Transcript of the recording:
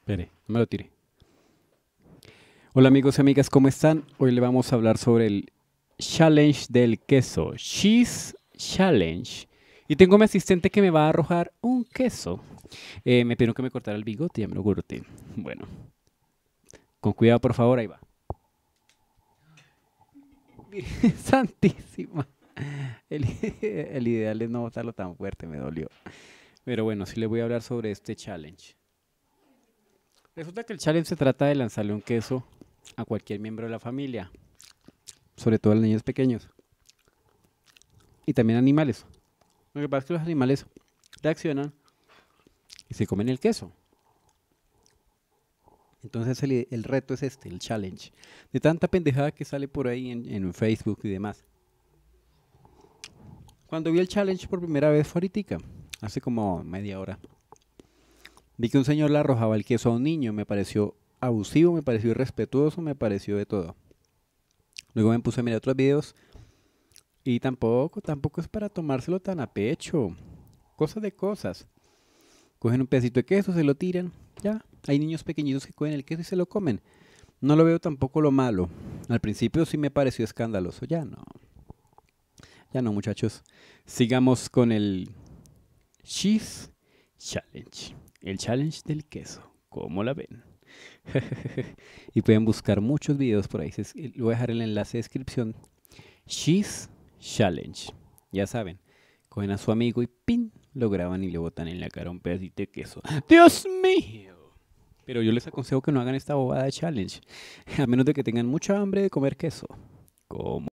Espere, no me lo tire. Hola amigos y amigas, ¿cómo están? Hoy le vamos a hablar sobre el challenge del queso. Cheese challenge. Y tengo a mi asistente que me va a arrojar un queso. Eh, me pidieron que me cortara el bigote, ya me lo corté. Bueno. Con cuidado, por favor, ahí va. Santísima. El, el ideal es no botarlo tan fuerte, me dolió. Pero bueno, sí le voy a hablar sobre este challenge. Resulta que el challenge se trata de lanzarle un queso a cualquier miembro de la familia, sobre todo a los niños pequeños y también animales. Lo que pasa es que los animales reaccionan y se comen el queso. Entonces el, reto es este, el challenge. De tanta pendejada que sale por ahí en, en Facebook y demás. Cuando vi el challenge por primera vez fue ahorita, hace como media hora. Vi que un señor le arrojaba el queso a un niño, me pareció abusivo, me pareció irrespetuoso, me pareció de todo. Luego me puse a mirar otros videos y tampoco, tampoco es para tomárselo tan a pecho. Cosa de cosas. Cogen un pedacito de queso, se lo tiran, ya. Hay niños pequeñitos que cogen el queso y se lo comen. No lo veo tampoco lo malo. Al principio sí me pareció escandaloso, ya no. Ya no, muchachos. Sigamos con el cheese Challenge. El challenge del queso. ¿Cómo la ven? y pueden buscar muchos videos por ahí. Les voy a dejar el enlace de descripción. Cheese Challenge. Ya saben, cogen a su amigo y pin, lo graban y le botan en la cara un pedacito de queso. ¡Dios mío! Pero yo les aconsejo que no hagan esta bobada de challenge, a menos de que tengan mucha hambre de comer queso. Como